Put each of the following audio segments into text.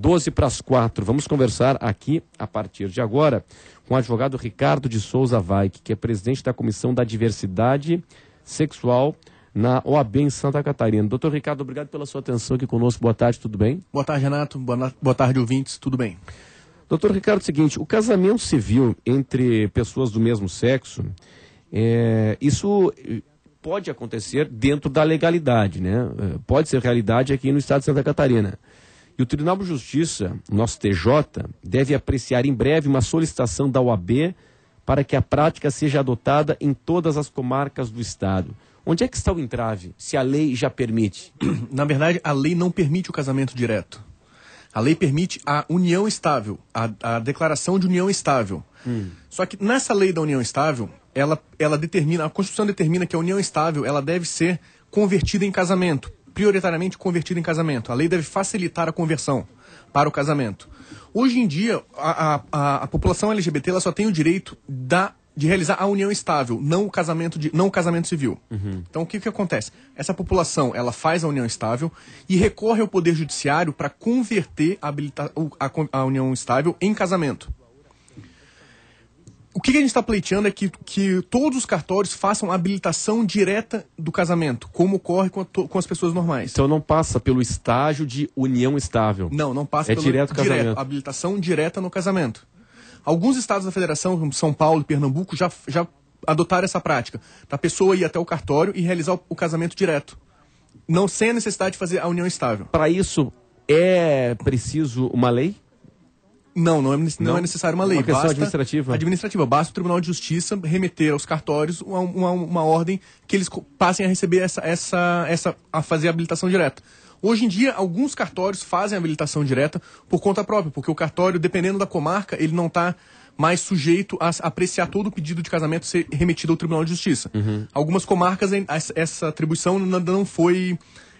12 para as 4. Vamos conversar aqui, a partir de agora, com o advogado Ricardo de Souza Vaik, que é presidente da Comissão da Diversidade Sexual na OAB em Santa Catarina. Doutor Ricardo, obrigado pela sua atenção aqui conosco. Boa tarde, tudo bem? Boa tarde, Renato. Boa tarde, ouvintes. Tudo bem? Doutor Ricardo, é o seguinte, o casamento civil entre pessoas do mesmo sexo, é, isso pode acontecer dentro da legalidade, né? É, pode ser realidade aqui no estado de Santa Catarina. E o Tribunal de Justiça, nosso TJ, deve apreciar em breve uma solicitação da OAB para que a prática seja adotada em todas as comarcas do Estado. Onde é que está o entrave, se a lei já permite? Na verdade, a lei não permite o casamento direto. A lei permite a união estável, a, a declaração de união estável. Hum. Só que nessa lei da união estável, ela, ela determina, a Constituição determina que a união estável ela deve ser convertida em casamento prioritariamente convertido em casamento. A lei deve facilitar a conversão para o casamento. Hoje em dia, a, a, a população LGBT ela só tem o direito da, de realizar a união estável, não o casamento, de, não o casamento civil. Uhum. Então, o que, que acontece? Essa população ela faz a união estável e recorre ao Poder Judiciário para converter a, a, a união estável em casamento o que, a gente está pleiteando é que, que todos os cartórios façam habilitação direta do casamento, como ocorre com, a, com as pessoas normais. Então não passa pelo estágio de união estável. Não, não passa é pelo direto casamento. Direto, habilitação direta no casamento. Alguns estados da federação, como São Paulo e Pernambuco, já, já adotaram essa prática. Da pessoa ir até o cartório e realizar o, o casamento direto. Não sem a necessidade de fazer a união estável. Para isso, é preciso uma lei? Não, não é, não, não é necessário uma lei. Uma questão basta, administrativa. Administrativa. Basta o Tribunal de Justiça remeter aos cartórios uma, uma, uma ordem que eles passem a receber essa, essa, essa, a fazer a habilitação direta. Hoje em dia, alguns cartórios fazem a habilitação direta por conta própria, porque o cartório, dependendo da comarca, ele não está mais sujeito a apreciar todo o pedido de casamento ser remetido ao Tribunal de Justiça. Uhum. Algumas comarcas, essa atribuição não foi,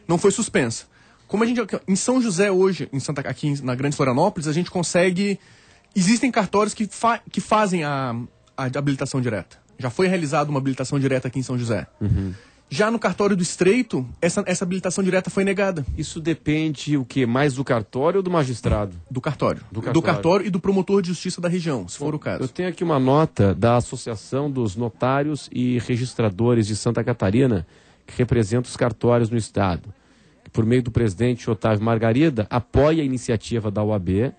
não foi suspensa. Como a gente em São José hoje, em Santa, aqui na Grande Florianópolis, a gente consegue existem cartórios que, fa, que fazem a, a habilitação direta. Já foi realizada uma habilitação direta aqui em São José. Uhum. Já no cartório do Estreito, essa, essa habilitação direta foi negada. Isso depende o que mais do cartório ou do magistrado? Do cartório. do cartório. Do cartório, e do promotor de justiça da região, se for o caso. Eu tenho aqui uma nota da Associação dos Notários e Registradores de Santa Catarina, que representa os cartórios no estado por meio do presidente Otávio Margarida, apoia a iniciativa da OAB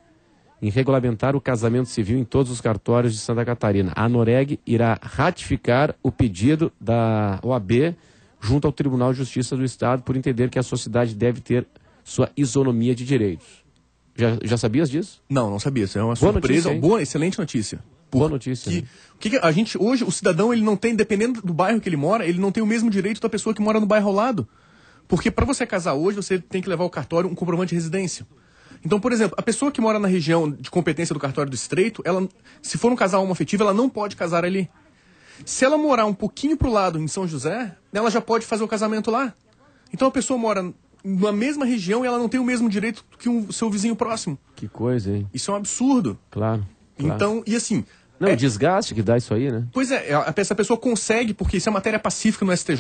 em regulamentar o casamento civil em todos os cartórios de Santa Catarina. A Noreg irá ratificar o pedido da OAB junto ao Tribunal de Justiça do Estado por entender que a sociedade deve ter sua isonomia de direitos. Já, já sabias disso? Não, não sabia. Isso é uma boa surpresa. Notícia, boa, excelente notícia. boa notícia. Que, né? que, que a gente hoje o cidadão ele não tem, dependendo do bairro que ele mora, ele não tem o mesmo direito da pessoa que mora no bairro ao lado. Porque para você casar hoje, você tem que levar ao cartório um comprovante de residência. Então, por exemplo, a pessoa que mora na região de competência do cartório do Estreito, ela, se for um casal homoafetivo, ela não pode casar ali. Se ela morar um pouquinho para o lado, em São José, ela já pode fazer o casamento lá. Então a pessoa mora na mesma região e ela não tem o mesmo direito que o um, seu vizinho próximo. Que coisa, hein? Isso é um absurdo. Claro. claro. Então, e assim. Não, é... o desgaste que dá isso aí, né? Pois é, essa pessoa consegue, porque isso é matéria pacífica no STJ.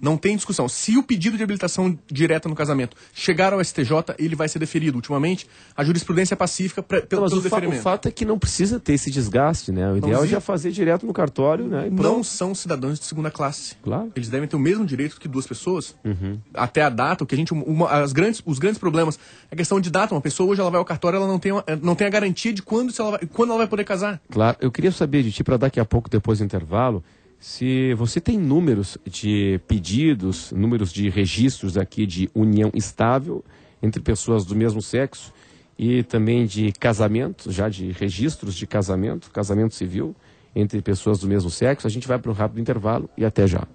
Não tem discussão. Se o pedido de habilitação direta no casamento chegar ao STJ, ele vai ser deferido. Ultimamente, a jurisprudência é pacífica pra, pelo, Mas pelo o deferimento. o fato é que não precisa ter esse desgaste, né? O ideal não, é já fazer direto no cartório, né? Não são cidadãos de segunda classe. Claro. Eles devem ter o mesmo direito que duas pessoas. Uhum. Até a data, o que a gente. Uma, as grandes, os grandes problemas é a questão de data. Uma pessoa hoje ela vai ao cartório, ela não tem, uma, não tem a garantia de quando, ela vai, quando ela vai poder casar. Claro. Eu queria saber de ti, para daqui a pouco, depois do intervalo, se você tem números de pedidos, números de registros aqui de união estável entre pessoas do mesmo sexo e também de casamento, já de registros de casamento, casamento civil entre pessoas do mesmo sexo, a gente vai para um rápido intervalo e até já.